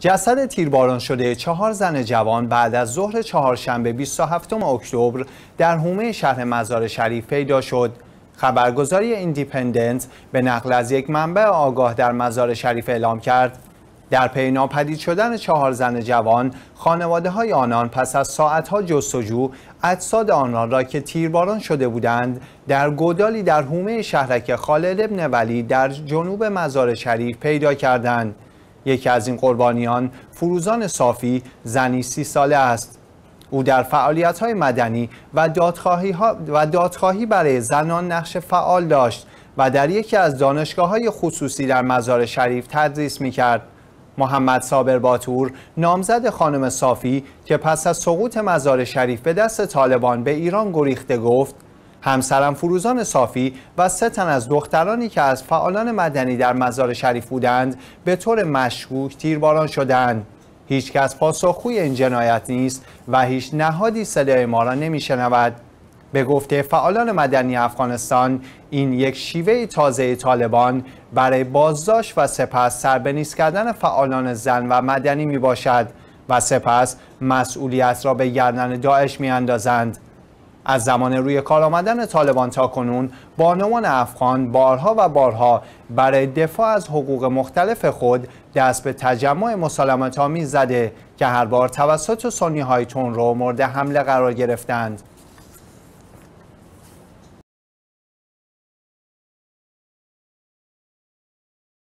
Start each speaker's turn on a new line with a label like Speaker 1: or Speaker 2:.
Speaker 1: جسد تیرباران شده چهار زن جوان بعد از ظهر چهارشنبه 27 اکتبر در حومه شهر مزار شریف پیدا شد. خبرگزاری ایندیپندنت به نقل از یک منبع آگاه در مزار شریف اعلام کرد در پی ناپدید شدن چهار زن جوان خانواده های آنان پس از ساعتها جستجو اجساد آنان را که تیرباران شده بودند در گودالی در حومه شهرک خالد ابن ولی در جنوب مزار شریف پیدا کردند یکی از این قربانیان فروزان صافی زنی سی ساله است او در فعالیت های مدنی و دادخواهی, و دادخواهی برای زنان نقش فعال داشت و در یکی از دانشگاه های خصوصی در مزار شریف تدریس می کرد. محمد صابر باتور نامزد خانم صافی که پس از سقوط مزار شریف به دست طالبان به ایران گریخته گفت همسرم فروزان صافی و سه تن از دخترانی که از فعالان مدنی در مزار شریف بودند به طور مشکوک تیرباران شدند هیچ کس پاسخگوی این جنایت نیست و هیچ نهادی صدای ما را نمیشنود به گفته فعالان مدنی افغانستان این یک شیوه تازه طالبان برای بازداشت و سپس سربنیست کردن فعالان زن و مدنی می باشد و سپس مسئولیت را به گردن داعش می اندازند. از زمان روی کار آمدن طالبان تا کنون بانوان افغان بارها و بارها برای دفاع از حقوق مختلف خود دست به تجمع مسالمت ها زده که هر بار توسط سنی های تون رو مورد حمله قرار گرفتند